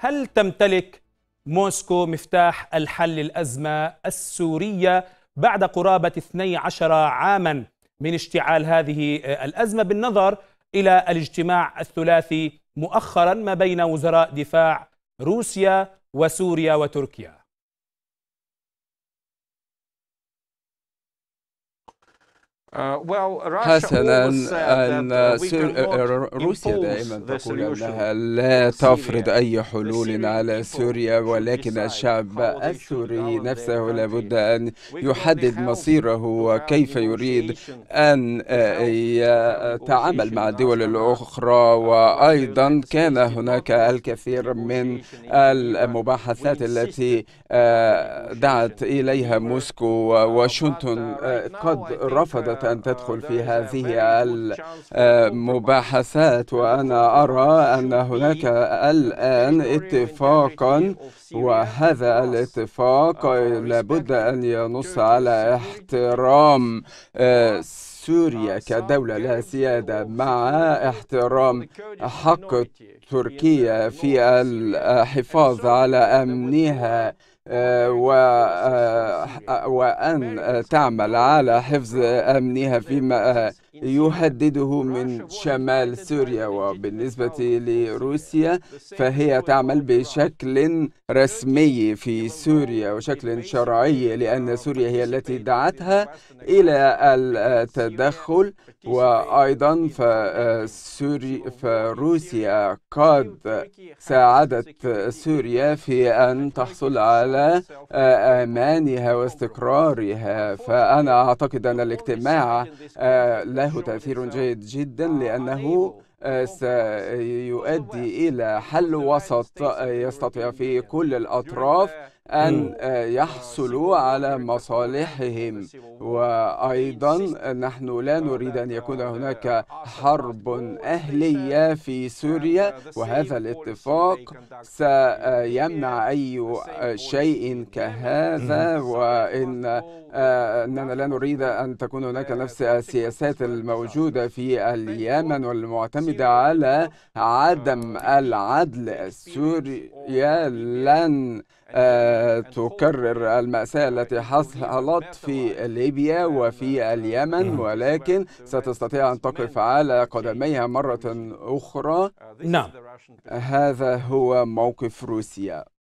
هل تمتلك موسكو مفتاح الحل الأزمة السورية بعد قرابة 12 عاما من اشتعال هذه الأزمة بالنظر إلى الاجتماع الثلاثي مؤخرا ما بين وزراء دفاع روسيا وسوريا وتركيا Uh, حسنا أن uh, روسيا دائما تقول أنها لا تفرض أي حلول على سوريا ولكن الشعب السوري نفسه لابد أن يحدد مصيره وكيف يريد أن آه، يتعامل مع الدول الأخرى uh, وأيضا كان هناك الكثير من المباحثات التي آه، دعت إليها موسكو وواشنطن آه، قد رفضت أن تدخل في هذه المباحثات آه، وأنا أرى أن هناك الآن اتفاقا وهذا الاتفاق لابد أن ينص على احترام آه، سوريا كدولة لا سيادة مع احترام حق تركيا في الحفاظ على أمنها وأن تعمل على حفظ أمنها فيما يهدده من شمال سوريا وبالنسبة لروسيا فهي تعمل بشكل رسمي في سوريا وشكل شرعي لأن سوريا هي التي دعتها إلى التدخل وأيضا فسوري فروسيا قد ساعدت سوريا في أن تحصل على آه، امانها واستقرارها فانا اعتقد ان الاجتماع آه، له تاثير جيد جدا لانه آه، سيؤدي الى حل وسط يستطيع فيه كل الاطراف أن يحصلوا على مصالحهم وأيضا نحن لا نريد أن يكون هناك حرب أهلية في سوريا وهذا الاتفاق سيمنع أي شيء كهذا وإن آه، أننا لا نريد أن تكون هناك نفس السياسات الموجودة في اليمن والمعتمدة على عدم العدل سوريا لن آه، تكرر المأساة التي حصلت في ليبيا وفي اليمن ولكن ستستطيع أن تقف على قدميها مرة أخرى نعم هذا هو موقف روسيا